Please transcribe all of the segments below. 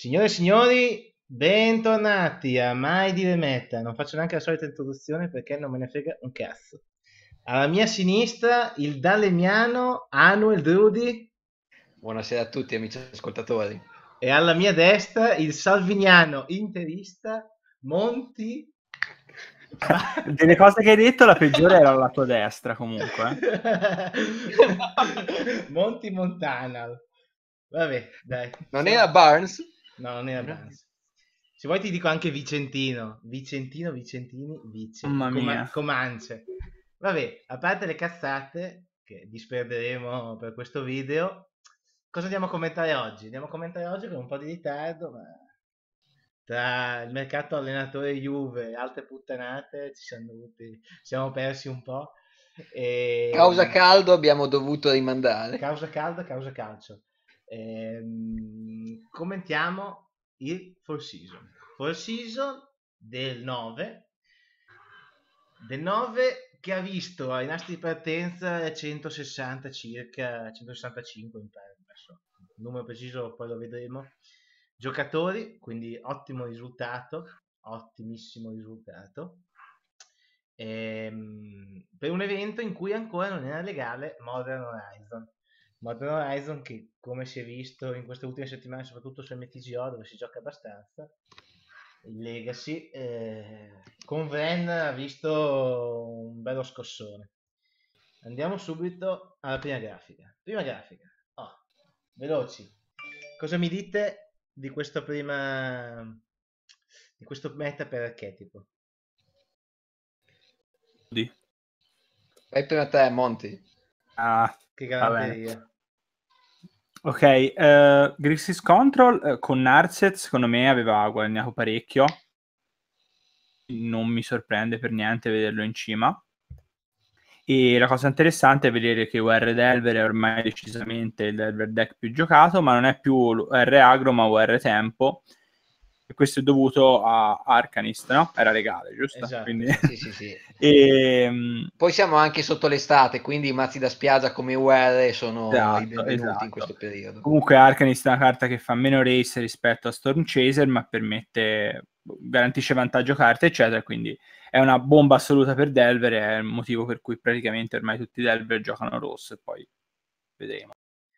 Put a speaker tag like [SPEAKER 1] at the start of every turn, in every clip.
[SPEAKER 1] Signore e signori, bentornati a Mai dire Meta. Non faccio neanche la solita introduzione perché non me ne frega un cazzo. Alla mia sinistra il Dalemiano Anuel Drudi. Buonasera a tutti amici ascoltatori. E alla mia destra il salviniano interista Monti
[SPEAKER 2] delle cose che hai detto, la peggiore era la tua destra, comunque.
[SPEAKER 1] Monti Montana. Vabbè, dai. Non era Barnes? No, non era Banks. Se vuoi ti dico anche Vicentino. Vicentino, Vicentini, Vice. Mamma mia. Com- Comance. Vabbè, a parte le cazzate che disperderemo per questo video, cosa andiamo a commentare oggi? Andiamo a commentare oggi con un po' di ritardo, ma tra il mercato allenatore Juve e altre puttanate ci siamo dovuti, siamo persi un po'. E... Causa caldo
[SPEAKER 3] abbiamo dovuto rimandare.
[SPEAKER 1] Causa caldo, causa calcio. Ehm, commentiamo il Fall Season. Fall Season del 9, del 9 che ha visto ai nastri di partenza 160 circa, 165 mi pare, adesso il numero preciso poi lo vedremo, giocatori, quindi ottimo risultato, ottimissimo risultato, ehm, per un evento in cui ancora non era legale Modern Horizon. Modern Horizon che come si è visto in queste ultime settimane soprattutto su MTGO dove si gioca abbastanza il Legacy eh, con Vren ha visto un bello scossone andiamo subito alla prima grafica prima grafica oh, veloci cosa mi dite di questo prima di questo meta per archetipo
[SPEAKER 3] di. Vai a te Monti ah che galanteria
[SPEAKER 2] Ok, uh, Grixis Control uh, con Narset secondo me aveva guadagnato parecchio. Non mi sorprende per niente vederlo in cima. E la cosa interessante è vedere che UR Delver è ormai decisamente il Delver deck più giocato, ma non è più UR Agro ma UR Tempo, e questo è dovuto a Arcanist, no? Era legale, giusto? Esatto. Quindi... Sì, sì, sì. e... Poi siamo anche sotto l'estate,
[SPEAKER 3] quindi i mazzi da spiaggia come UR sono esatto, esatto. in questo periodo.
[SPEAKER 2] Comunque Arcanist è una carta che fa meno race rispetto a Storm Chaser, ma permette garantisce vantaggio carte, eccetera. Quindi è una bomba assoluta per Delver. È il motivo per cui praticamente ormai tutti i Delver giocano rosso. E poi vedremo.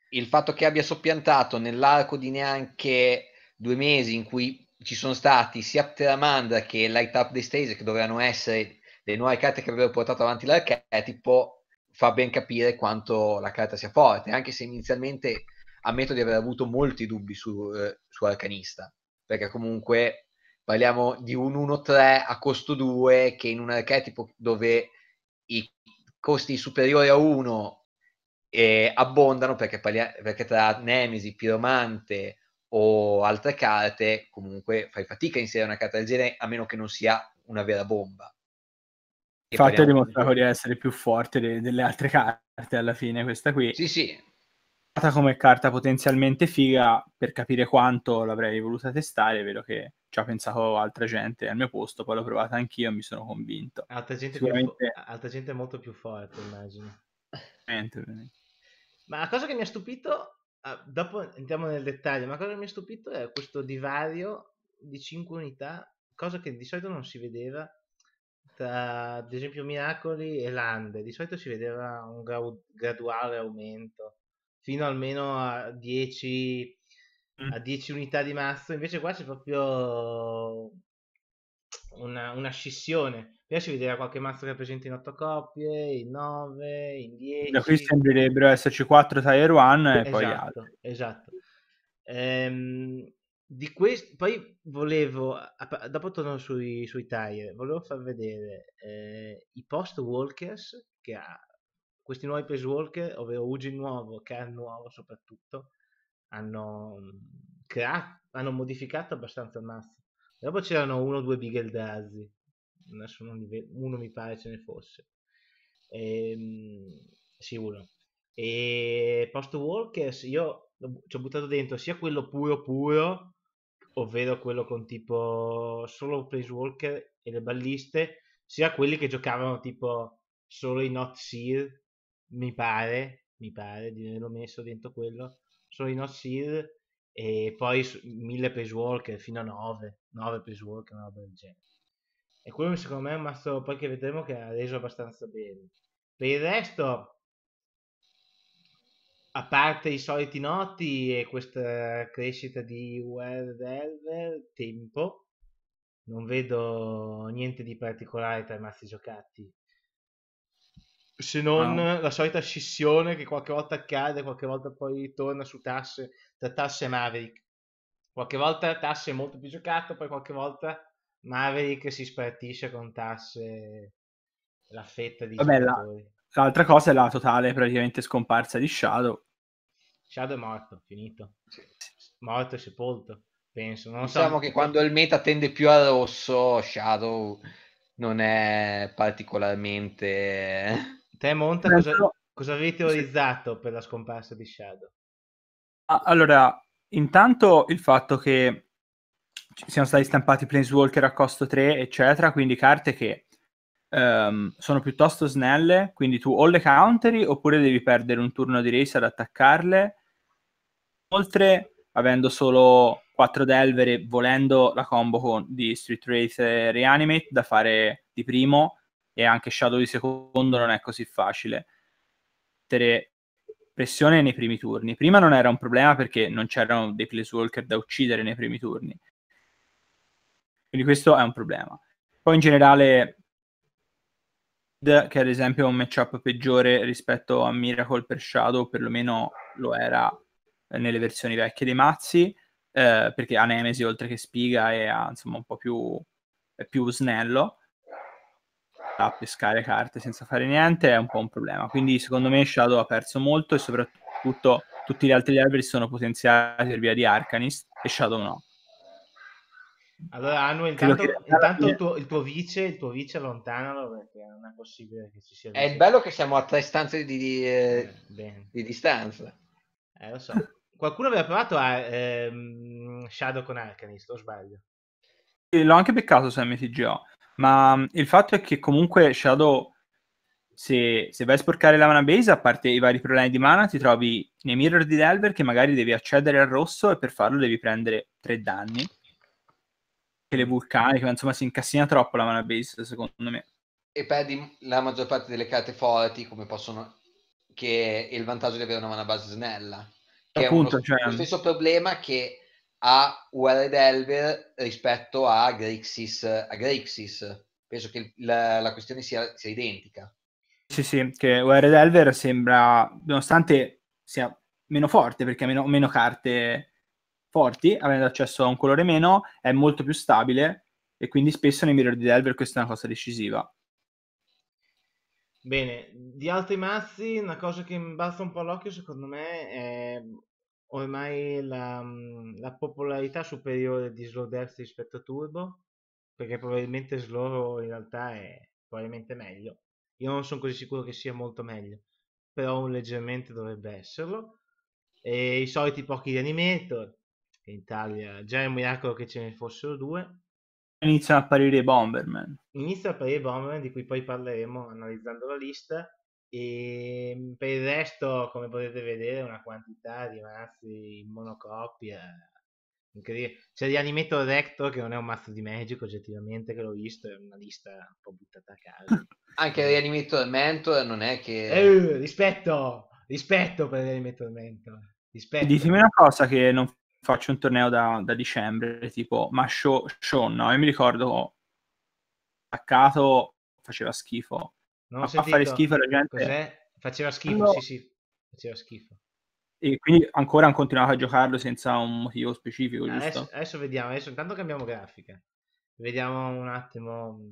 [SPEAKER 2] Il fatto che abbia soppiantato nell'arco
[SPEAKER 3] di neanche due mesi in cui ci sono stati sia Pteramanda che Light Up the Stage che dovevano essere le nuove carte che avrebbero portato avanti l'archetipo fa ben capire quanto la carta sia forte anche se inizialmente ammetto di aver avuto molti dubbi su, eh, su Arcanista perché comunque parliamo di un 1-3 a costo 2 che in un archetipo dove i costi superiori a 1 eh, abbondano perché, parlia- perché tra Nemesi, Piromante o altre carte, comunque fai fatica a inserire una carta del genere a meno che non sia una vera bomba.
[SPEAKER 2] E Infatti ha dimostrato di essere più forte de- delle altre carte alla fine, questa qui. Sì, sì. Come carta potenzialmente figa, per capire quanto l'avrei voluta testare, è vero che ci ha pensato altra gente al mio posto, poi l'ho provata anch'io e mi sono convinto.
[SPEAKER 1] Altra gente, Sicuramente... più, altra gente molto più forte, immagino. Ma la cosa che mi ha stupito Ah, dopo entriamo nel dettaglio, ma cosa mi ha stupito è questo divario di 5 unità, cosa che di solito non si vedeva tra ad esempio Miracoli e Lande, di solito si vedeva un grau- graduale aumento fino almeno a 10 a 10 mm. unità di mazzo, invece qua c'è proprio una, una scissione piace vedere qualche mazzo master presente in 8 coppie, in 9, in 10. Da qui
[SPEAKER 2] sembrerebbero esserci 4 Tier 1 e esatto, poi altro.
[SPEAKER 1] Esatto. Ehm, di questo, poi volevo, dopo torno sui, sui tire, volevo far vedere eh, i post walkers che ha questi nuovi pace walker, ovvero Ugin nuovo, Car nuovo soprattutto, hanno, creato, hanno modificato abbastanza il mazzo. Dopo c'erano uno o due Beagle Dazzi adesso non ve- uno mi pare ce ne fosse. Ehm, sì, uno. E Post Walkers io ci ho buttato dentro sia quello puro puro, ovvero quello con tipo solo Place Walker e le balliste, sia quelli che giocavano tipo solo i Not Seal, mi pare, mi pare di averlo messo dentro quello, solo i Not Seal e poi 1000 Place Walker fino a 9, 9 Place Walker, una roba del genere. E quello secondo me è un mazzo poi che vedremo che ha reso abbastanza bene. Per il resto, a parte i soliti noti e questa crescita di Werdelver, tempo, non vedo niente di particolare tra i mazzi giocati. Se non no. la solita scissione che qualche volta accade, qualche volta poi ritorna su tasse, tra tasse e Maverick. Qualche volta tasse è molto più giocato, poi qualche volta Maverick si spartisce con tasse la fetta di Vabbè, la,
[SPEAKER 2] l'altra cosa è la totale praticamente scomparsa di Shadow.
[SPEAKER 1] Shadow è morto, finito. Sì. Morto e sepolto, penso. Non diciamo so... che
[SPEAKER 3] quando il
[SPEAKER 2] meta tende più al rosso,
[SPEAKER 3] Shadow non è particolarmente... Te Monta, Penso... cosa,
[SPEAKER 1] cosa avevi teorizzato sì. per la scomparsa di Shadow?
[SPEAKER 2] Allora, intanto il fatto che siano stati stampati Planeswalker a costo 3, eccetera, quindi carte che um, sono piuttosto snelle, quindi tu o le counteri oppure devi perdere un turno di race ad attaccarle. Oltre, avendo solo 4 Delver e volendo la combo con, di Street Race Reanimate da fare di primo e anche Shadow di secondo non è così facile. Mettere pressione nei primi turni. Prima non era un problema perché non c'erano dei planeswalker da uccidere nei primi turni. Quindi questo è un problema. Poi in generale, che ad esempio è un matchup peggiore rispetto a Miracle per Shadow, perlomeno lo era nelle versioni vecchie dei mazzi, eh, perché ha Nemesi oltre che Spiga e ha insomma un po' più, più snello a pescare carte senza fare niente è un po' un problema. Quindi secondo me Shadow ha perso molto e soprattutto tutti gli altri alberi sono potenziati per via di Arcanist e Shadow no.
[SPEAKER 1] Allora, Anu, intanto, intanto il, tuo, il, tuo, vice, il tuo vice allontanalo perché non è possibile che ci sia. È il bello che siamo a tre stanze di, di, eh, eh di distanza. Eh, lo so. Qualcuno aveva provato a ehm, Shadow con Arcanist, o sbaglio?
[SPEAKER 2] Sì, l'ho anche beccato su MTGO, ma mm, il fatto è che comunque Shadow, se, se vai a sporcare la mana base, a parte i vari problemi di mana, ti trovi nei mirror di Delver che magari devi accedere al rosso e per farlo devi prendere tre danni le vulcaniche, ma insomma si incassina troppo la mana base secondo me.
[SPEAKER 3] E perdi la maggior parte delle carte forti, come possono, che è il vantaggio di avere una mana base snella.
[SPEAKER 2] Che Appunto, è uno, cioè... lo
[SPEAKER 3] stesso problema che ha UR Delver rispetto a Grixis, a Grixis. Penso che la, la questione sia, sia, identica.
[SPEAKER 2] Sì, sì, che UR Delver sembra, nonostante sia meno forte perché ha meno, meno carte forti, avendo accesso a un colore meno, è molto più stabile e quindi spesso nei mirror di Delver questa è una cosa decisiva.
[SPEAKER 1] Bene, di altri mazzi una cosa che mi basta un po' l'occhio secondo me è ormai la, la popolarità superiore di Slow Death rispetto a Turbo, perché probabilmente Slow in realtà è probabilmente meglio. Io non sono così sicuro che sia molto meglio, però leggermente dovrebbe esserlo. E I soliti pochi rianimator, in Italia già è un miracolo che ce ne fossero due.
[SPEAKER 2] Iniziano a apparire i Bomberman.
[SPEAKER 1] Inizia a apparire i Bomberman, di cui poi parleremo analizzando la lista. E ehm, per il resto, come potete vedere, una quantità di mazzi in monocoppia. incredibile. C'è cioè, l'animator Rector che non è un mazzo di Magic oggettivamente che l'ho visto, è una lista un po' buttata a casa. Anche l'animator Mentor non è che... Eh, rispetto, rispetto per l'animator Mentor. Rispetto.
[SPEAKER 2] Ditemi una cosa che non faccio un torneo da, da dicembre, tipo, ma show, show no, io mi ricordo attaccato faceva schifo.
[SPEAKER 1] Non ma fare schifo la gente... Cos'è? Faceva schifo, no. sì sì, faceva schifo.
[SPEAKER 2] E quindi ancora hanno continuato a giocarlo senza un motivo specifico, ah, adesso,
[SPEAKER 1] adesso, vediamo, adesso intanto cambiamo grafica. Vediamo un attimo mm,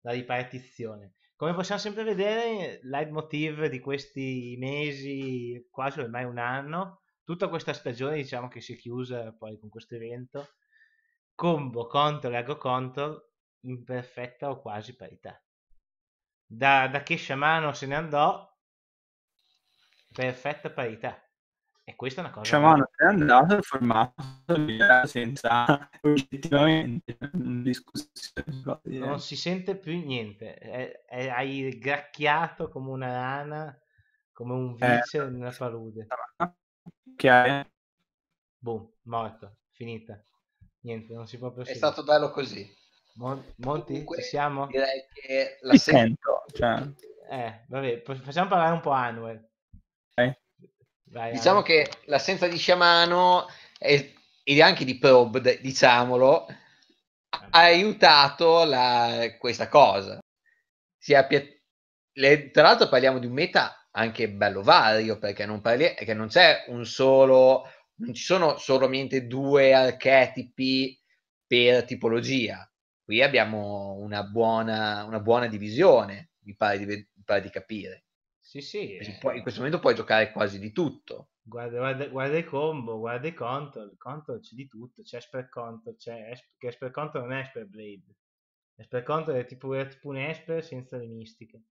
[SPEAKER 1] la ripartizione. Come possiamo sempre vedere, il leitmotiv di questi mesi, quasi ormai un anno, tutta questa stagione diciamo che si è chiusa poi con questo evento combo contro lago contro in perfetta o quasi parità da, da che sciamano se ne andò perfetta parità e questa è una cosa Shamano se è andato il formato senza
[SPEAKER 2] oggettivamente discussione non
[SPEAKER 1] si sente più niente è, è, hai gracchiato come una rana come un eh, vice eh, nella palude è Boom, morto, finita. Niente, non si può proseguire. È stato bello così. Mon- Monti, Comunque, ci siamo? Direi che la se-
[SPEAKER 2] sento. Cioè.
[SPEAKER 1] Eh, vabbè, facciamo parlare un po' Anuel. Eh. Vai, diciamo Anuel. che l'assenza di Sciamano e,
[SPEAKER 3] e anche di Probe, diciamolo, ha aiutato la, questa cosa. Si è appia- le, tra l'altro parliamo di un meta anche bello vario perché non, parli- che non c'è un solo, non ci sono solamente due archetipi per tipologia. Qui abbiamo una buona, una buona divisione, mi pare, di, mi pare di, capire.
[SPEAKER 1] Sì, sì. Eh.
[SPEAKER 3] Puoi, in questo momento puoi giocare quasi di tutto.
[SPEAKER 1] Guarda, guarda, guarda i combo, guarda i control, control c'è di tutto, c'è Esper control, c'è Esper, che Esper control non è Esper Blade. Esper control è tipo, è tipo un Esper senza le mistiche.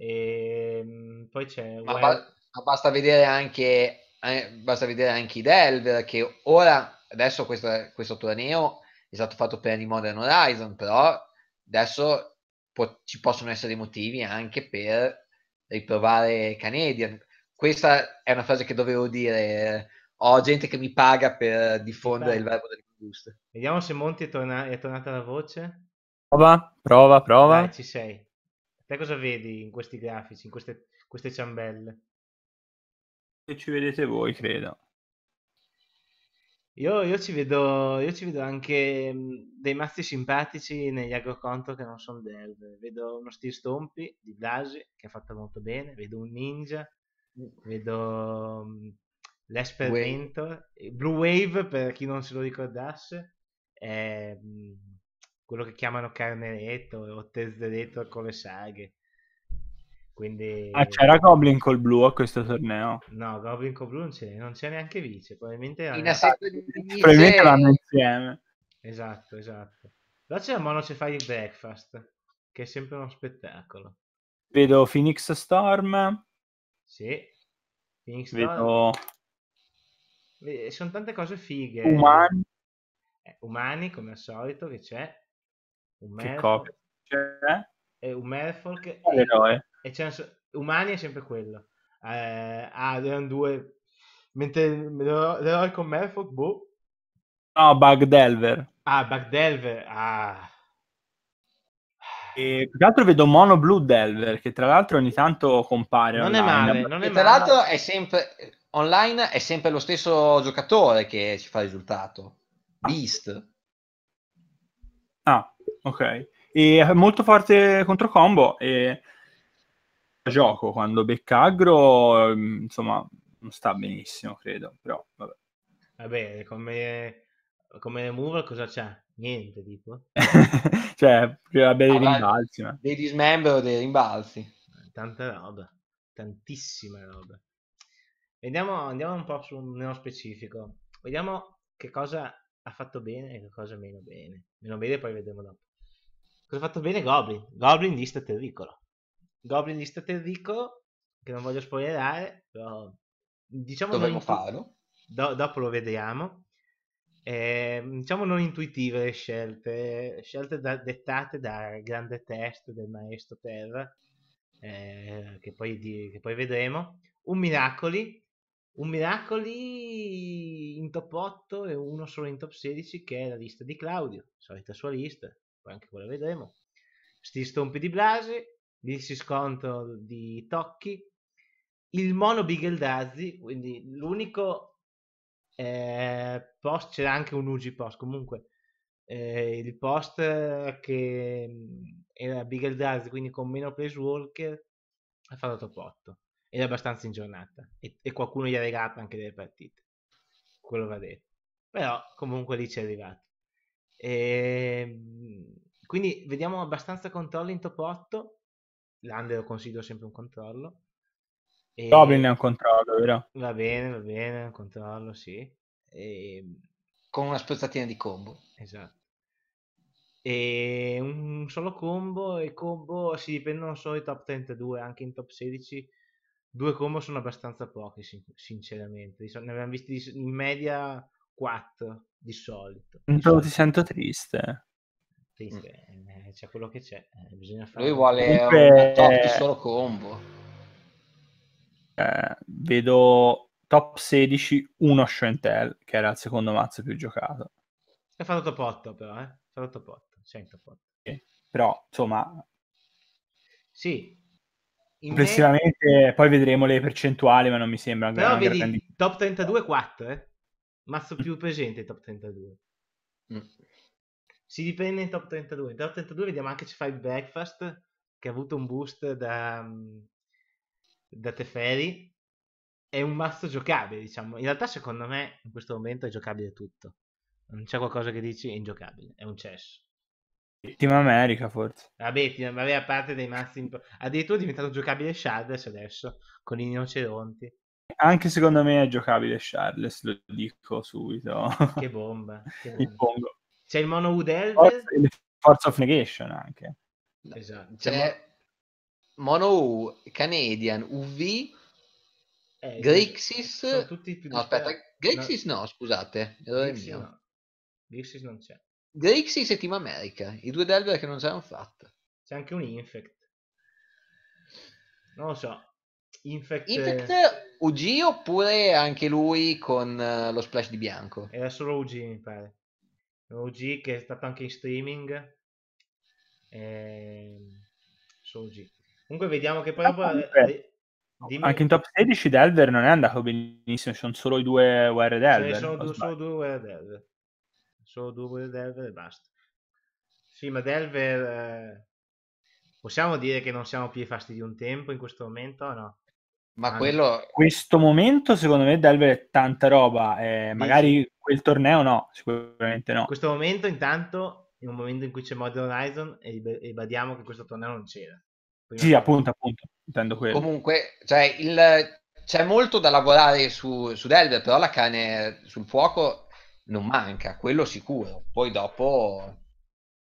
[SPEAKER 1] E ehm, poi c'è. Ma, Wild... ba-
[SPEAKER 3] ma basta vedere anche. Eh, basta vedere anche i Delver che ora, adesso questo, questo torneo è stato fatto per i Modern Horizon, però adesso po- ci possono essere motivi anche per riprovare Canadian. Questa è una frase che dovevo dire. Eh, ho gente che mi paga per
[SPEAKER 2] diffondere Beh. il verbo delle giuste.
[SPEAKER 1] Vediamo se Monti è, torna- è tornata la voce.
[SPEAKER 2] Prova, prova, prova. Dai, ci
[SPEAKER 1] sei. Te cosa vedi in questi grafici, in queste, queste ciambelle?
[SPEAKER 2] E ci vedete voi, credo.
[SPEAKER 1] Io, io, ci vedo, io, ci vedo, anche mm, dei mazzi simpatici negli agroconto che non sono delve. Vedo uno Steel Stompi di Blasi che ha fatto molto bene, vedo un Ninja, vedo mm, l'Esper Mentor, Blue Wave per chi non se lo ricordasse, è mm, quello che chiamano Carneretto o Tesderetto con le saghe. Quindi... Ah, c'era
[SPEAKER 2] Goblin col blu a questo torneo?
[SPEAKER 1] No, Goblin col blu non c'è, non c'è neanche vice, probabilmente, in la... di... probabilmente vanno insieme. Esatto, esatto. Là c'è la monocefalic breakfast, che è sempre uno spettacolo.
[SPEAKER 2] Vedo Phoenix Storm.
[SPEAKER 1] Sì. Phoenix Vedo... Storm. Eh, sono tante cose fighe. Umani. Eh, umani, come al solito, che c'è. Cioè? Un Merfolk c'è? un Merfolk e, e, e c'è un, Umani è sempre quello. Eh, ah, erano due... Mentre l'eroe con Merfolk, boh.
[SPEAKER 2] No, Bugdelver.
[SPEAKER 1] Ah, Bugdelver, ah...
[SPEAKER 2] E più che altro vedo Mono Blue Delver che tra l'altro ogni tanto compare. Non online. è male, non è Tra male. l'altro
[SPEAKER 3] è sempre online è sempre lo stesso giocatore che ci fa il
[SPEAKER 2] risultato. Ah. Beast. Ah, Ok. E è molto forte contro combo e gioco quando becca aggro, ehm, insomma, non sta benissimo, credo, però
[SPEAKER 1] vabbè. Vabbè, come, come removal cosa c'è? Niente, tipo.
[SPEAKER 2] cioè, vabbè, dei rimbalzi. Ma...
[SPEAKER 1] Dei dismember, dei rimbalzi. Tanta roba, tantissima roba. Vediamo, andiamo un po' sul nello specifico. Vediamo che cosa ha fatto bene e che cosa meno bene. Meno bene poi vedremo dopo. Cosa ha fatto bene Goblin? Goblin lista terricolo. Goblin lista terricolo, che non voglio spoilerare, però diciamo... Dovremmo intu- farlo. Do- dopo lo vedremo. Eh, diciamo non intuitive le scelte, scelte da- dettate dal grande test del maestro Terra, eh, che, poi di- che poi vedremo. Un Miracoli, un Miracoli in top 8 e uno solo in top 16 che è la lista di Claudio, solita sua lista, poi anche quella vedremo. Sti stompi di Blase, il siscontro di Tocchi, il mono Dazzi, quindi l'unico eh, post, c'era anche un UG post, comunque eh, il post che mm, era Dazzi, quindi con meno place walker, ha fatto top 8 ed è abbastanza in giornata e, e qualcuno gli ha regalato anche delle partite, quello va detto, però comunque lì ci è arrivato. E, ehm, quindi vediamo abbastanza controllo in top 8. L'Under lo considero sempre un controllo. E... Goblin è un ehm, controllo, vero? Va bene, va bene, un controllo, sì. E... Ehm, Con una spezzatina di combo. Esatto. E un solo combo e combo si dipendono solo i top 32, anche in top 16. Due combo sono abbastanza pochi, sinceramente. Ne abbiamo visti in media quattro di solito.
[SPEAKER 2] Di solito. ti sento triste.
[SPEAKER 1] Triste, mm. Eh, eh, c'è cioè, quello che c'è. Eh, bisogna fare. Lui vuole Comunque... un top di solo combo.
[SPEAKER 2] Eh, vedo top 16 uno Shentel, che era il secondo mazzo più giocato.
[SPEAKER 1] È fatto top 8 però, eh? fatto top 8, c'è top 8.
[SPEAKER 2] Okay. Però, insomma...
[SPEAKER 1] Sì, Complessivamente, me...
[SPEAKER 2] poi vedremo le percentuali, ma non mi sembra. Però vedi,
[SPEAKER 1] top 32 4, eh? mazzo più presente in top 32. Mm. Si riprende in top 32. In top 32 vediamo anche ci fa il breakfast che ha avuto un boost da, mm, da Teferi. È un mazzo giocabile, diciamo. In realtà, secondo me, in questo momento è giocabile tutto. Non c'è qualcosa che dici è ingiocabile, è un chess.
[SPEAKER 2] Team America forse.
[SPEAKER 1] Vabbè, team, vabbè, a parte dei mazzi... Imp... Addirittura è diventato giocabile Sharders adesso, con i rinoceronti
[SPEAKER 2] anche secondo me è giocabile Charles, lo dico subito. Che bomba. Che bomba. C'è il mono Udel. Forza, Forza of Negation anche.
[SPEAKER 1] Esatto.
[SPEAKER 3] C'è mono U, Canadian, UV,
[SPEAKER 1] eh, Grixis.
[SPEAKER 3] No, aspetta, Grixis no, no scusate. Grixis, no.
[SPEAKER 1] Grixis non c'è.
[SPEAKER 3] Grixis e Team America, i due Delver che non c'erano l'hanno
[SPEAKER 1] C'è anche un Infect. Non lo so. Infect... Infect
[SPEAKER 3] UG oppure anche lui con uh, lo splash di bianco?
[SPEAKER 1] Era solo UG, mi pare. UG che è stato anche in streaming. Eh, solo UG. Comunque vediamo che poi... Ah, dopo... Eh, dimmi. Anche in
[SPEAKER 2] top 16 Delver non è andato benissimo, ci sono solo i due UR Delver. Sono
[SPEAKER 1] due, solo due UR Delver. Solo due UR Delver e basta. Sì, ma Delver... Eh... Possiamo dire che non siamo più i fasti di un tempo in questo momento o no? Ma ah, quello...
[SPEAKER 2] Questo momento secondo me Delver è tanta roba, eh, magari sì. quel torneo no, sicuramente no. In
[SPEAKER 1] Questo momento intanto è un momento in cui c'è Modern Horizon e badiamo che questo torneo non c'era. Prima
[SPEAKER 2] sì, appunto, appunto, intendo quello.
[SPEAKER 1] Comunque, cioè, il...
[SPEAKER 3] c'è molto da lavorare su, su Delver, però la cane sul fuoco non manca, quello sicuro. Poi dopo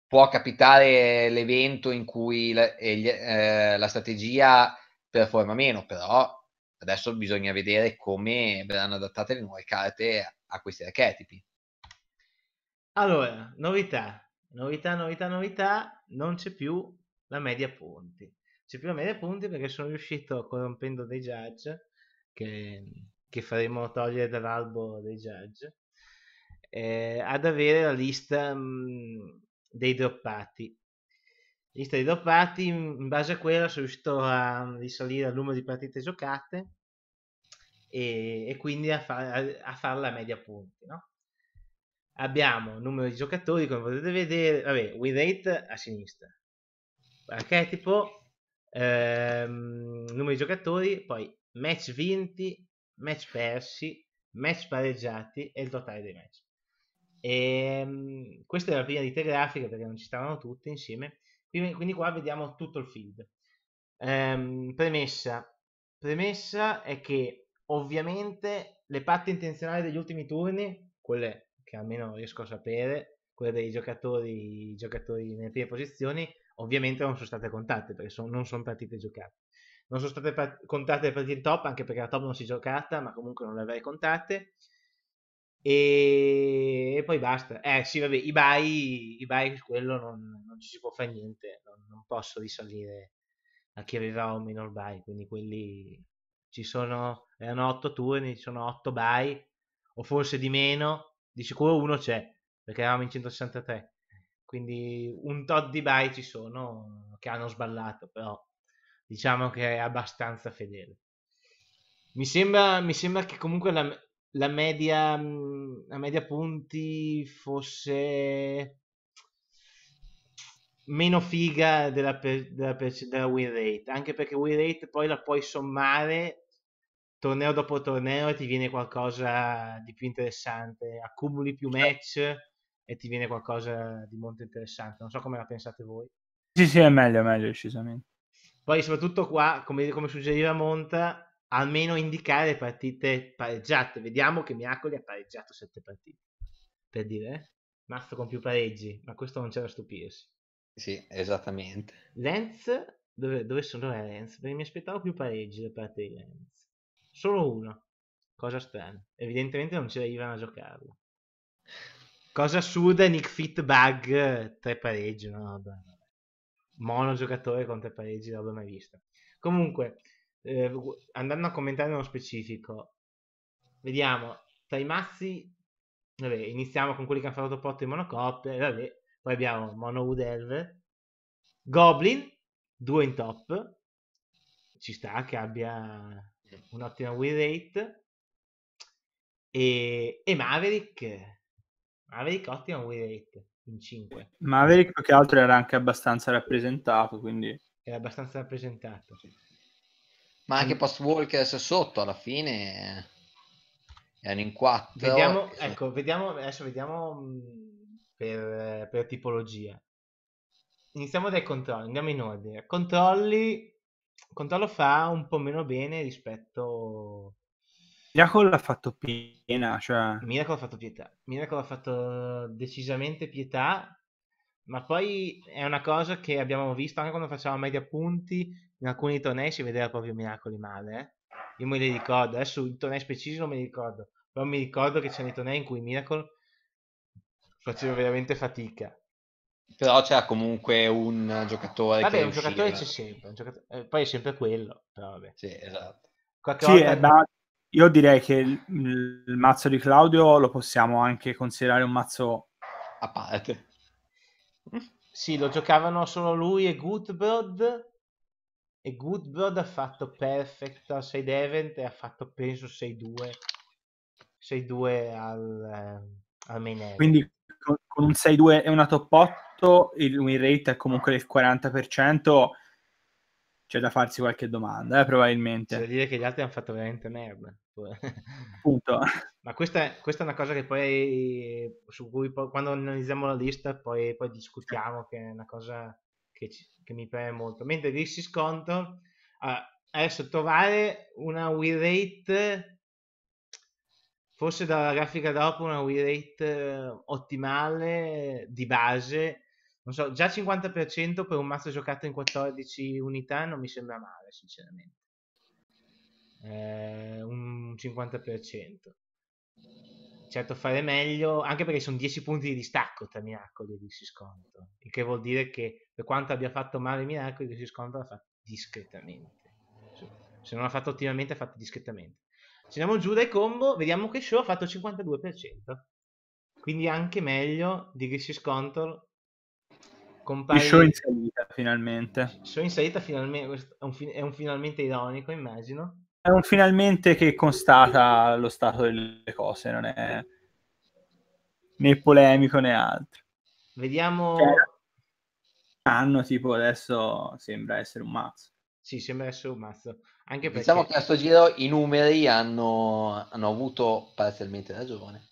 [SPEAKER 3] può capitare l'evento in cui la, eh, la strategia performa meno, però Adesso bisogna vedere come verranno adattate le nuove carte a questi archetipi.
[SPEAKER 1] Allora, novità, novità, novità, novità, non c'è più la media punti. C'è più la media punti perché sono riuscito, corrompendo dei judge, che, che faremo togliere dall'albo dei judge, eh, ad avere la lista mh, mm, dei droppati lista di doppati, in base a quella sono riuscito a risalire al numero di partite giocate e, e quindi a, far, a, farla a media punti. No? Abbiamo numero di giocatori, come potete vedere, vabbè, win rate a sinistra, archetipo, ehm, numero di giocatori, poi match vinti, match persi, match pareggiati e il totale dei match. E, ehm, questa è la prima di tre grafiche perché non ci stavano tutte insieme quindi, qua vediamo tutto il feed. Ehm, premessa. Premessa è che ovviamente le parti intenzionali degli ultimi turni, quelle che almeno riesco a sapere, quelle dei giocatori, giocatori nelle prime posizioni, ovviamente non sono state contate perché son, non sono partite giocate. Non sono state part- contate le partite top anche perché la top non si è giocata, ma comunque non le avrei contate. E... e, poi basta. Eh sì, vabbè, i eBay quello non, non ci si può fare niente, non, non posso risalire a chi aveva o meno il buy, quindi quelli ci sono, erano otto turni, ci sono otto buy, o forse di meno, di sicuro uno c'è, perché eravamo in 163, quindi un tot di buy ci sono che hanno sballato, però diciamo che è abbastanza fedele. Mi sembra, mi sembra che comunque la, la media, mhmm, la media punti fosse meno figa della, per, della, della win rate, anche perché win rate poi la puoi sommare torneo dopo torneo e ti viene qualcosa di più interessante, accumuli più cioè match e ti viene qualcosa di molto interessante. Non so come la pensate voi.
[SPEAKER 2] Sì, sì, è meglio, è meglio decisamente.
[SPEAKER 1] Poi soprattutto qua, come, come suggeriva Monta, almeno indicare le partite pareggiate. Vediamo che Miracoli ha pareggiato sette partite. Per dire, eh? Mazzo con più pareggi, ma questo non c'è da stupirsi. Sì, esattamente. Lenz, dove, dove sono Lenz? Perché mi aspettavo più pareggi da parte di Lenz. Solo uno. Cosa strana. Evidentemente non ce Ivan a giocarlo. Cosa assurda Nick Fit Bug, tre pareggi, no, vabbè, Mono giocatore con tre pareggi, l'ho mai vista. Comunque, eh, andando a commentare nello specifico, vediamo, tra i massi, vabbè, iniziamo con quelli che hanno fatto porto in monocoppe, vabbè, poi abbiamo Monowood Elf, Goblin, 2 in top, ci sta che abbia un'ottima win rate, e, e Maverick, Maverick ottima win rate in 5.
[SPEAKER 2] Maverick più che altro era anche abbastanza rappresentato, quindi...
[SPEAKER 1] Era abbastanza rappresentato.
[SPEAKER 2] Ma anche Pass Walker adesso
[SPEAKER 3] sotto alla fine erano in 4. Vediamo,
[SPEAKER 1] ecco, vediamo, adesso vediamo mm, per, per, tipologia. Iniziamo dai controlli, andiamo in ordine. Controlli, controllo fa un po' meno bene rispetto...
[SPEAKER 2] Miracle ha fatto piena, cioè... Miracle ha fatto pietà.
[SPEAKER 1] Miracle ha fatto decisamente pietà, ma poi è una cosa che abbiamo visto anche quando facciamo media punti, in alcuni tornei si vedeva proprio miracoli male. Eh? Io me li ricordo, adesso il torneo specifico non mi ricordo, però mi ricordo che c'erano i tornei in cui Miracle faceva veramente fatica.
[SPEAKER 3] Però c'era comunque un giocatore
[SPEAKER 1] vabbè, che un giocatore c'è sempre, giocatore... Eh, poi è sempre quello, però vabbè. Sì, esatto. sì, volta... da...
[SPEAKER 2] Eh, io direi che il, il mazzo di Claudio lo possiamo anche considerare
[SPEAKER 1] un mazzo a parte. Sì, lo giocavano solo lui e Gutbrod e Goodbrod ha fatto perfect al 6 Devent e ha fatto penso 6-2 6-2 al, ehm, al main event.
[SPEAKER 2] quindi con, con un 6-2 e una top 8 il win rate è comunque del 40% c'è da farsi qualche domanda eh, probabilmente c'è da
[SPEAKER 1] dire che gli altri hanno fatto veramente merda Punto. ma questa, questa, è una cosa che poi su cui poi, quando analizziamo la lista poi, poi discutiamo che è una cosa che, ci, che mi preme molto. Mentre Rissi Sconto, allora, ah, adesso trovare una win rate, forse dalla grafica dopo, una win rate eh, ottimale di base, non so, già 50% per un mazzo giocato in 14 unità non mi sembra male, sinceramente. Eh, un 50% certo fare meglio, anche perché sono 10 punti di distacco tra Miracoli e Dissi Sconto, il che vuol dire che per quanto abbia fatto male Miracoli, Dissi Sconto l'ha fatto discretamente. Se non l'ha fatto ottimamente, ha fatto discretamente. Se andiamo giù dai combo, vediamo che Show ha fatto 52%, quindi anche meglio di Dissi Sconto. Compare... Di show in
[SPEAKER 2] salita finalmente.
[SPEAKER 1] Show in salita finalmente, è un, è un finalmente ironico immagino
[SPEAKER 2] è un finalmente che constata lo stato delle cose, non è né polemico né altro. Vediamo... Cioè, anno tipo
[SPEAKER 1] adesso sembra essere un mazzo. Sì, sembra essere un mazzo. Anche perché... Diciamo che
[SPEAKER 2] a sto giro i
[SPEAKER 3] numeri hanno, hanno avuto parzialmente ragione.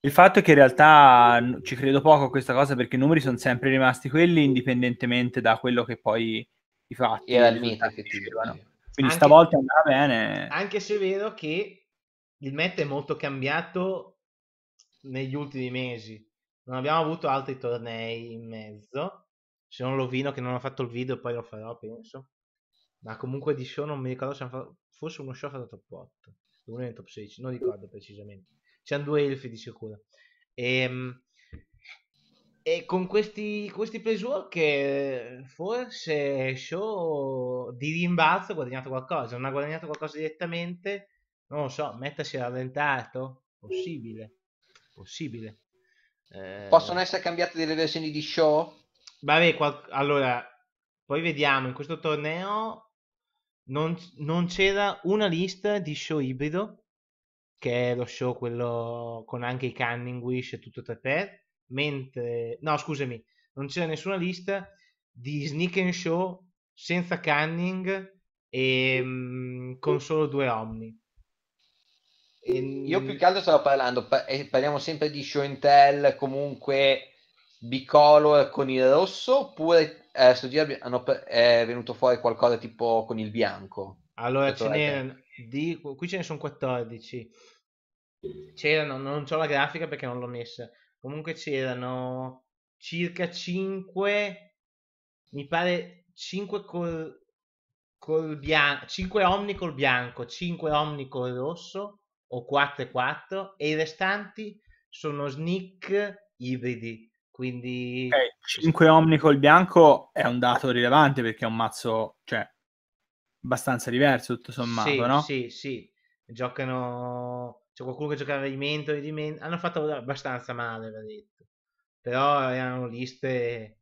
[SPEAKER 2] Il fatto è che in realtà ci credo poco a questa cosa perché i numeri sono sempre rimasti quelli indipendentemente da quello che poi i fatti era il mito
[SPEAKER 1] che ti effettivamente. Quindi anche,
[SPEAKER 2] stavolta andava bene.
[SPEAKER 1] Anche se è vero che il Met è molto cambiato negli ultimi mesi. Non abbiamo avuto altri tornei in mezzo. Se non lo vino che non ho fatto il video, poi lo farò, penso. Ma comunque di show non mi ricordo se hanno forse uno show ha fatto top 8, uno in top 16, non ricordo precisamente. C'erano due elfi di sicuro. E, ehm, e con questi, questi che forse show di rimbalzo ha guadagnato qualcosa, non ha guadagnato qualcosa direttamente, non lo so, mettersi rallentato, possibile, possibile. Eh... Possono essere
[SPEAKER 3] cambiate delle versioni di show?
[SPEAKER 1] Vabbè, qual... allora, poi vediamo, in questo torneo non, non c'era una lista di show ibrido, che è lo show quello con anche i Canning Wish e tutto 3x mentre no scusami non c'era nessuna lista di sneak and show senza canning e mh, mm, con solo due omni
[SPEAKER 3] e, io ehm, più che altro stavo parlando eh, parliamo sempre di show and tell comunque bicolor con il rosso oppure eh, sto giro hanno, è venuto fuori qualcosa tipo con il bianco
[SPEAKER 1] allora ce n'erano di, qui ce ne sono 14 c'erano non ho la grafica perché non l'ho messa comunque c'erano circa 5, mi pare 5 col, col bianco, 5 omni col bianco, 5 omni col rosso o 4 e 4 e i restanti sono sneak ibridi. Quindi okay,
[SPEAKER 2] 5 omni col bianco è un dato rilevante perché è un mazzo, cioè abbastanza diverso tutto sommato, sì, no?
[SPEAKER 1] Sì, sì, giocano c'è qualcuno che giocava di mentori, di mentori, hanno fatto abbastanza male, va detto. Però erano liste...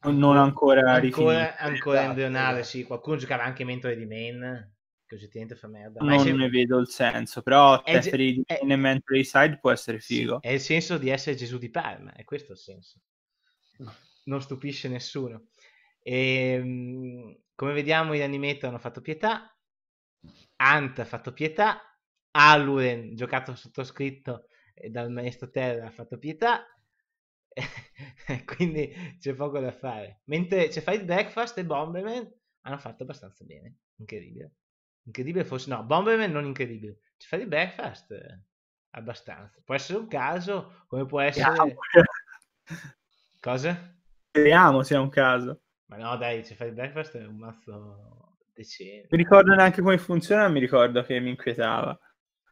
[SPEAKER 1] Non ancora ancora, ancora esatto, embrionale, esatto. sì. Qualcuno giocava anche mentore di main, che oggettivamente fa merda. non se... ne
[SPEAKER 2] vedo il senso, però Teferi di main è... e di side può essere figo.
[SPEAKER 1] Sì, è il senso di essere Gesù di Parma, è questo il senso. Non stupisce nessuno. E, ehm, come vediamo, in Animetto hanno fatto pietà, Ant ha fatto pietà, Alluren, giocato sottoscritto eh, dal maestro Terra, ha fatto pietà, quindi c'è poco da fare. Mentre c'è Fight Breakfast e Bomberman hanno fatto abbastanza bene, incredibile. Incredibile forse, no, Bomberman non incredibile. C'è Fight Breakfast eh, abbastanza. Può essere un caso, come può essere... Speriamo. Cosa? Speriamo sia un caso. Ma no, dai, c'è Fight Breakfast è un mazzo decente. Mi
[SPEAKER 2] ricordo neanche come funziona, mi ricordo che mi inquietava.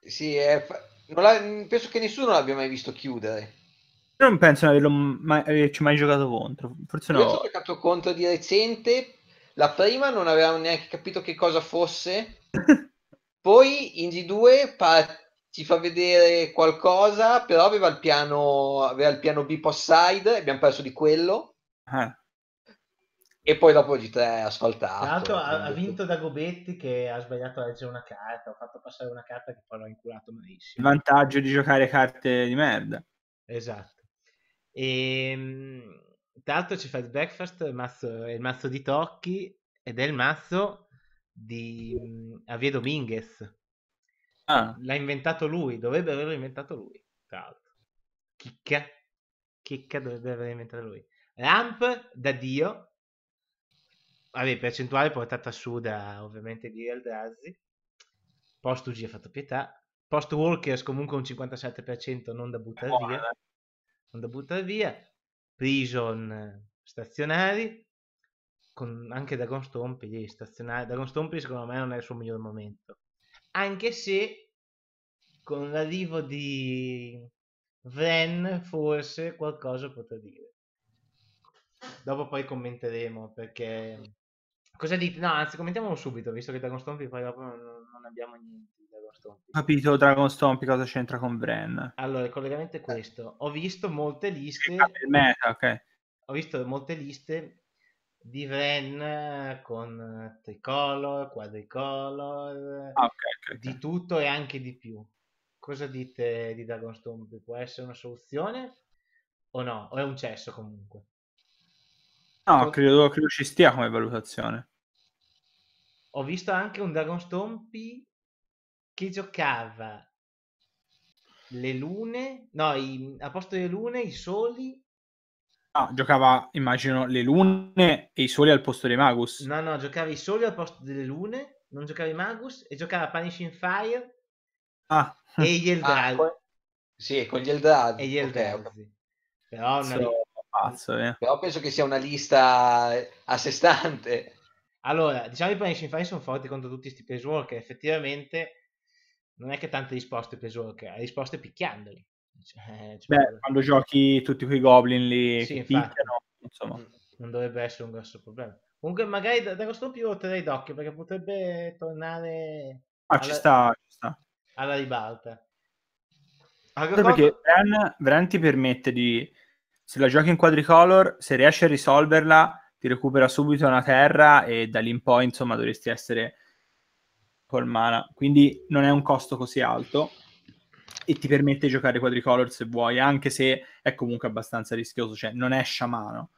[SPEAKER 1] Sì, fa... penso che nessuno l'abbia mai visto chiudere.
[SPEAKER 2] Io non penso di averlo mai, averci mai giocato contro. Forse no. Io ho
[SPEAKER 3] giocato contro di recente. La prima non avevamo neanche capito che cosa fosse. Poi in G2 par- ci fa vedere qualcosa, però aveva il piano, aveva il piano B post side, abbiamo perso di quello.
[SPEAKER 2] Ah e poi dopo G3 è asfaltato. Tra l'altro ha, ha,
[SPEAKER 1] vinto Gobetti che ha sbagliato a leggere una carta, ho fatto passare una carta che poi l'ho inculato malissimo.
[SPEAKER 2] Il vantaggio di giocare carte di merda.
[SPEAKER 1] Esatto. E, ehm, tra l'altro ci fa il breakfast, il mazzo, il mazzo di Tocchi ed è il mazzo di um, mm, Avie Dominguez. Ah. L'ha inventato lui, dovrebbe averlo inventato lui, tra l'altro. Chicca. Chicca dovrebbe averlo inventato lui. Ramp da Dio, vabbè, percentuale portata su da ovviamente di Eldrazi. Post UG ha fatto pietà. Post Walkers comunque un 57% non da buttare oh, via. Eh. Non da buttare via. Prison eh, stazionari. Con anche Dragon Stomp, gli stazionari. Dragon Stomp secondo me non è il suo miglior momento. Anche se con l'arrivo di Vren forse qualcosa potrà dire dopo poi commenteremo perché Cosa dite? No, anzi, commentiamolo subito, visto che Dragon Stomp poi dopo non, abbiamo niente Dragon
[SPEAKER 2] Capito Dragon Stomp cosa c'entra con Bren.
[SPEAKER 1] Allora, il collegamento è questo. Ho visto molte liste... Ah, meta, ok. Ho visto molte liste di Vren eh, con eh, tricolor, quadricolor, ah, okay, okay, di tutto e anche di più. Cosa dite di Dragon Stomp? Può essere una soluzione o no? O è un cesso comunque?
[SPEAKER 2] No, ecco. credo, credo ci stia come valutazione.
[SPEAKER 1] Ho visto anche un Dragon Stompy che giocava le lune, no, i, a posto delle lune, i soli.
[SPEAKER 2] No, giocava, immagino, le lune e i soli al posto dei Magus.
[SPEAKER 1] No, no, giocava i soli al posto delle lune, non giocava i Magus, e giocava Punishing Fire
[SPEAKER 2] ah. e
[SPEAKER 1] gli ah, Eldrazi. Ah, con... Sì, con gli Eldrazi. E gli
[SPEAKER 3] Eldrazi. Okay. Però una, so pazzo, eh. Però penso che sia una lista eh, a sé stante.
[SPEAKER 1] Allora, diciamo che i Punishing Fine sono forti contro tutti questi pace walker, effettivamente non è che tante risposte pace walker, hai risposte picchiandoli. Cioè, eh, cioè... Beh, quando
[SPEAKER 2] giochi tutti quei goblin lì sì, picchiano,
[SPEAKER 1] insomma. Mm. Non dovrebbe essere un grosso problema. Comunque magari da, da questo più terrei d'occhio perché potrebbe tornare... Ah, alla... ci
[SPEAKER 2] sta, ci sta.
[SPEAKER 1] Alla ribalta.
[SPEAKER 2] Agro perché Bran, Bran, ti permette di se la giochi in quadricolor, se riesci a risolverla, ti recupera subito una terra e da lì in poi, insomma, dovresti essere col mana. Quindi non è un costo così alto e ti permette di giocare quadricolor se vuoi, anche se è comunque abbastanza rischioso, cioè non è sciamano.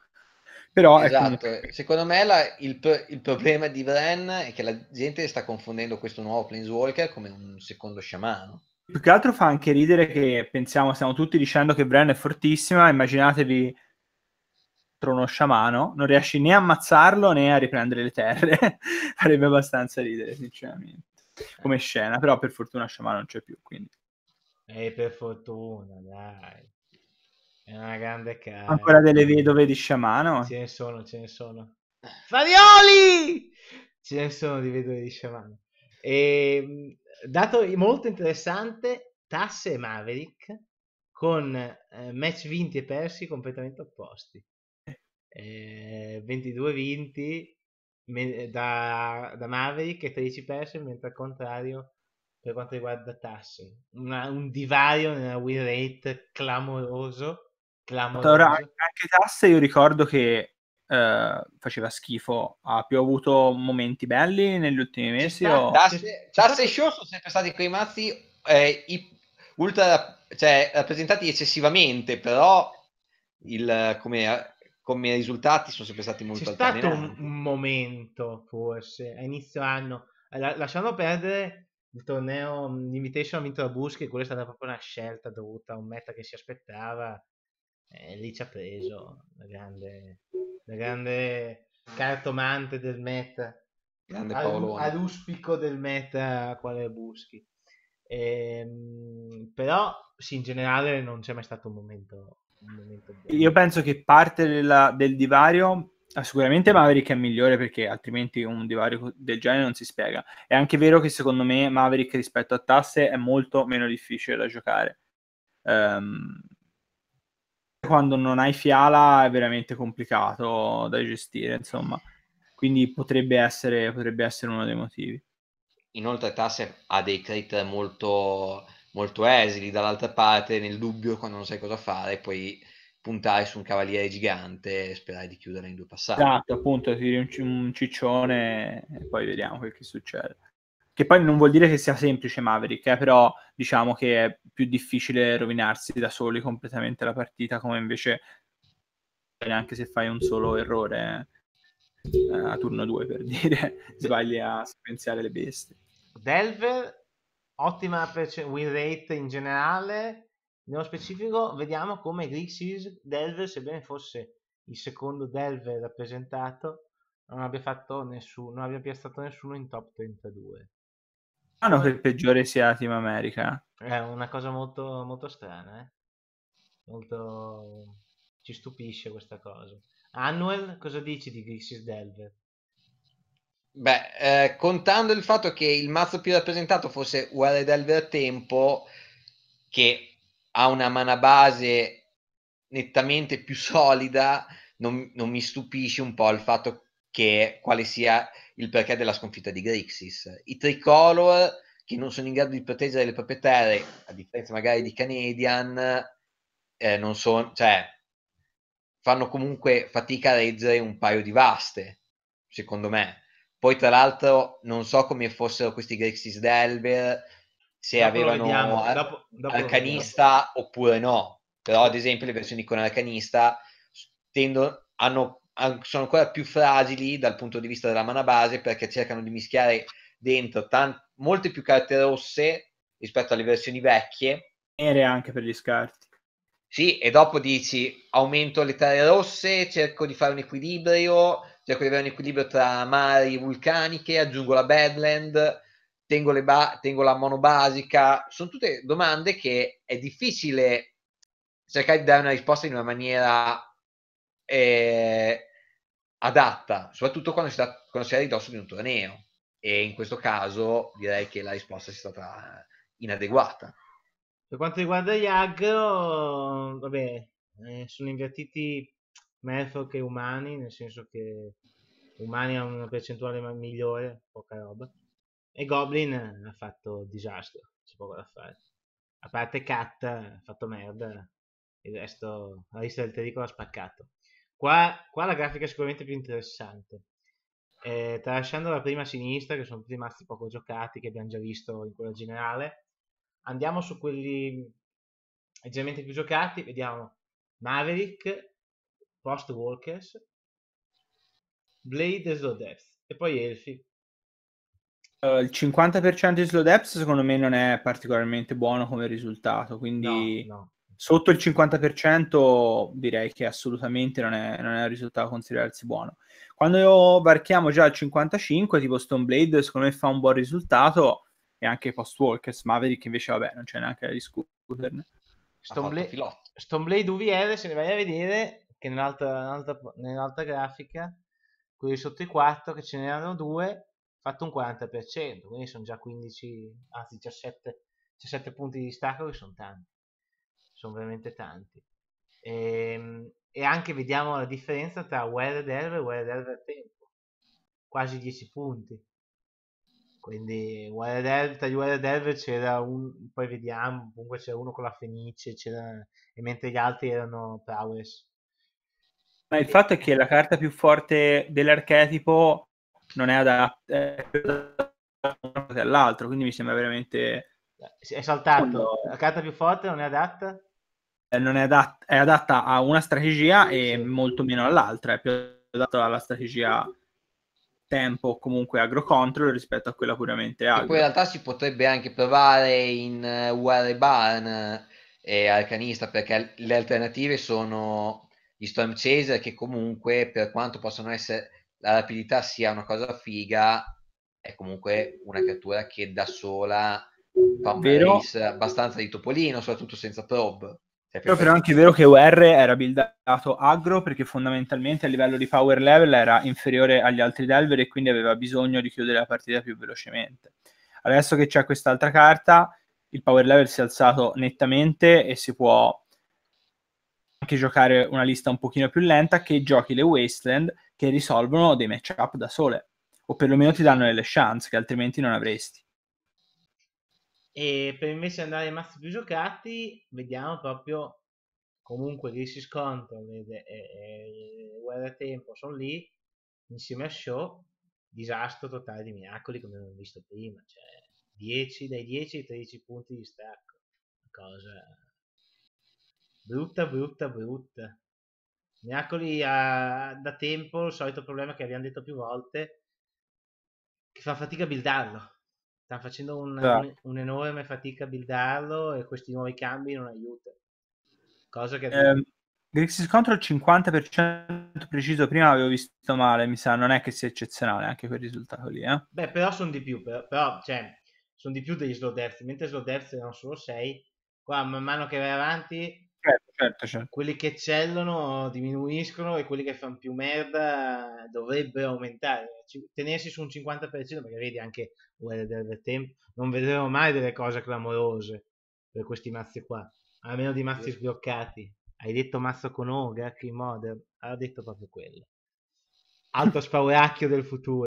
[SPEAKER 2] Però esatto.
[SPEAKER 3] Comunque... Secondo me la, il, il, problema di Bren è che la gente sta confondendo questo nuovo Planeswalker come un secondo sciamano
[SPEAKER 2] più che altro fa anche ridere che pensiamo, stiamo tutti dicendo che Bren è fortissima, immaginatevi uno sciamano, non riesci né a ammazzarlo né a riprendere le terre, farebbe abbastanza ridere sinceramente, come scena, però per fortuna sciamano non c'è più, quindi.
[SPEAKER 1] E per fortuna, dai. È una grande cara. Ancora
[SPEAKER 2] delle vedove di sciamano?
[SPEAKER 1] Ce ne sono, ce ne sono. Farioli! Ce ne sono di vedove di sciamano. E ehm, dato molto interessante, Tasse e Maverick con eh, match vinti e persi completamente opposti. Eh, 22 eh, vinti me- da, da, Maverick e 13 persi, mentre al contrario per quanto riguarda Tasse. Una, un divario nella win rate clamoroso. clamoroso. Allora, anche
[SPEAKER 2] Tasse io ricordo che eh, faceva schifo. Ha più avuto momenti belli negli ultimi mesi? O... Charles e Show sono sempre stati quei mazzi eh, i, ultra, cioè, rappresentati eccessivamente,
[SPEAKER 3] però il, come, come, risultati sono sempre stati molto C'è altanenanti. C'è stato
[SPEAKER 1] un, un, momento, forse, a inizio anno, eh, la, lasciando perdere il torneo l'invitation mm, ha vinto la Busch, che quella è stata proprio una scelta dovuta a un meta che si aspettava e lì ci ha preso la grande, la grande cartomante del meta.
[SPEAKER 2] Grande Paolo.
[SPEAKER 1] All'uspico del meta eh, quale Buschi. Ehm, però sì, in generale non c'è mai stato un momento,
[SPEAKER 2] un momento Io penso che parte della, del divario ah, sicuramente Maverick è migliore perché altrimenti un divario del genere non si spiega. È anche vero che secondo me Maverick rispetto a Tasse è molto meno difficile da giocare. Um, quando non hai fiala è veramente complicato da gestire, insomma. Quindi potrebbe essere, potrebbe essere uno dei motivi. Inoltre Tasse
[SPEAKER 3] ha dei crit molto, molto esili dall'altra parte, nel dubbio quando non sai cosa fare, puoi puntare su un cavaliere gigante e sperare di chiudere in due passaggi. Esatto,
[SPEAKER 2] appunto, tiri un, c- un ciccione e poi vediamo quel che succede. Che poi non vuol dire che sia semplice Maverick, eh, però diciamo che è più difficile rovinarsi da soli completamente la partita, come invece neanche se fai un solo errore
[SPEAKER 1] eh, a turno 2 per dire, sbagli a sequenziare le bestie. Delver, ottima perce- win rate in generale, nello specifico vediamo come Grixis Delver, sebbene fosse il secondo Delver rappresentato, non abbia, fatto nessuno, non abbia piazzato nessuno in top 32
[SPEAKER 2] strano che il peggiore sia Team America.
[SPEAKER 1] È una cosa molto, molto strana, eh? Molto... Ci stupisce questa cosa. Annuel, cosa dici di Grixis Delver?
[SPEAKER 3] Beh, eh, contando il fatto che il mazzo più rappresentato fosse Uere Delver Tempo, che ha una mana base nettamente più solida, non, non mi stupisce un po' il fatto che quale sia il perché della sconfitta di Grixis. I tricolor che non sono in grado di proteggere le proprie terre, a differenza magari di Canadian, eh, non sono, cioè, fanno comunque fatica a reggere un paio di vaste, secondo me. Poi, tra l'altro, non so come fossero questi Grixis d'Elver, se dopo avevano vediamo, ar- dopo, dopo arcanista oppure no. Però, ad esempio, le versioni con arcanista tendo- hanno sono ancora più fragili dal punto di vista della mana base perché cercano di mischiare dentro tant- molte più carte rosse rispetto alle versioni vecchie. Nere anche per gli scarti. Sì, e dopo dici aumento le terre rosse, cerco di fare un equilibrio, cerco di avere un equilibrio tra mari vulcaniche, aggiungo la Badland, tengo, ba- tengo la monobasica. Sono tutte domande che è difficile cercare di dare una risposta in una maniera eh, adatta, soprattutto quando si, da, quando si è ridosso di un torneo. E in questo caso direi che la risposta sia stata inadeguata.
[SPEAKER 1] Per quanto riguarda gli aggro, oh, vabbè, eh, sono invertiti Merfolk che umani, nel senso che umani ha una percentuale migliore, poca roba. E Goblin ha fatto disastro, c'è poco da fare. A parte Cat, ha fatto merda, il resto, la lista del Terrico ha spaccato. Qua, qua la grafica è sicuramente più interessante. Eh, tralasciando la prima sinistra, che sono tutti mazzi poco giocati, che abbiamo già visto in quella generale, andiamo su quelli leggermente più giocati, vediamo Maverick, Post Walkers, Blade e Slow Depth, e poi Elfi.
[SPEAKER 2] Uh, il 50% di Slow Depth secondo me non è particolarmente buono come risultato, quindi... No, no. Sotto il 50% direi che assolutamente non è, non è un risultato da considerarsi buono. Quando varchiamo già al 55%, tipo Stone Blade, secondo me fa un buon risultato, e anche Post Walkers Maverick invece, vabbè, non c'è neanche da discuterne.
[SPEAKER 1] Stoneblade Stone UVR, se ne vai a vedere, che nell'altra, nell'altra, nell'altra grafica, quelli sotto i 4, che ce n'erano due, fatto un 40%, quindi sono già 15, anzi 17, 17 punti di distacco che sono tanti sono veramente tanti. E, ehm, e, anche vediamo la differenza tra guerra d'erba e guerra d'erba al tempo, quasi 10 punti. Quindi guerra d'erba, tra guerra d'erba c'era un, poi vediamo, comunque c'era uno con la Fenice, c'era, e mentre gli altri erano Prowess. Ma il
[SPEAKER 2] fatto è che la carta più forte dell'archetipo non è adatta eh, all'altro, quindi mi sembra veramente...
[SPEAKER 1] È saltato, la carta più forte non è adatta?
[SPEAKER 2] Eh, non è adatta, è adatta a una strategia e molto meno all'altra, è più adatta alla strategia tempo comunque agro-control rispetto a quella puramente agro. E poi in realtà si potrebbe
[SPEAKER 3] anche provare in UR eh, Barn eh, e Arcanista perché le alternative sono gli Storm Chaser che comunque per quanto possano essere la rapidità sia una cosa figa è comunque una creatura che da sola fa un Vero. abbastanza di topolino soprattutto senza prob
[SPEAKER 2] però, però è anche vero che UR era buildato aggro perché fondamentalmente a livello di power level era inferiore agli altri delver e quindi aveva bisogno di chiudere la partita più velocemente. Adesso che c'è quest'altra carta, il power level si è alzato nettamente e si può anche giocare una lista un pochino più lenta che giochi le Wasteland che risolvono dei matchup da sole o perlomeno ti danno delle chance che altrimenti non avresti.
[SPEAKER 1] E per invece andare ai mazzi più giocati, vediamo proprio comunque lì si scontro, e, e, guerra tempo sono lì, insieme a Show, disastro totale di miracoli come abbiamo visto prima, cioè 10, dai 10 ai 13 punti di stacco, una cosa brutta, brutta, brutta. Miracoli ha da tempo il solito problema che abbiamo detto più volte, che fa fatica a buildarlo stanno facendo un, un'enorme fatica a buildarlo e questi nuovi cambi non aiutano. Cosa che... Eh,
[SPEAKER 2] Grixis Control 50% preciso, prima avevo visto male, mi sa, non è che sia eccezionale anche quel risultato lì. Eh?
[SPEAKER 1] Beh, però sono di più, però, però cioè, sono di più degli slow death, mentre slow death erano solo 6, qua man mano che vai avanti Certo, certo, certo. Quelli che eccellono diminuiscono e quelli che fanno più merda eh, dovrebbero aumentare. Tenersi su un 50% perché vedi anche del tempo, non vedremo mai delle cose clamorose per questi mazzi qua, almeno di mazzi sbloccati. Hai detto mazzo con Oga, Key Modern, ha detto proprio quello. altro spauracchio del futuro.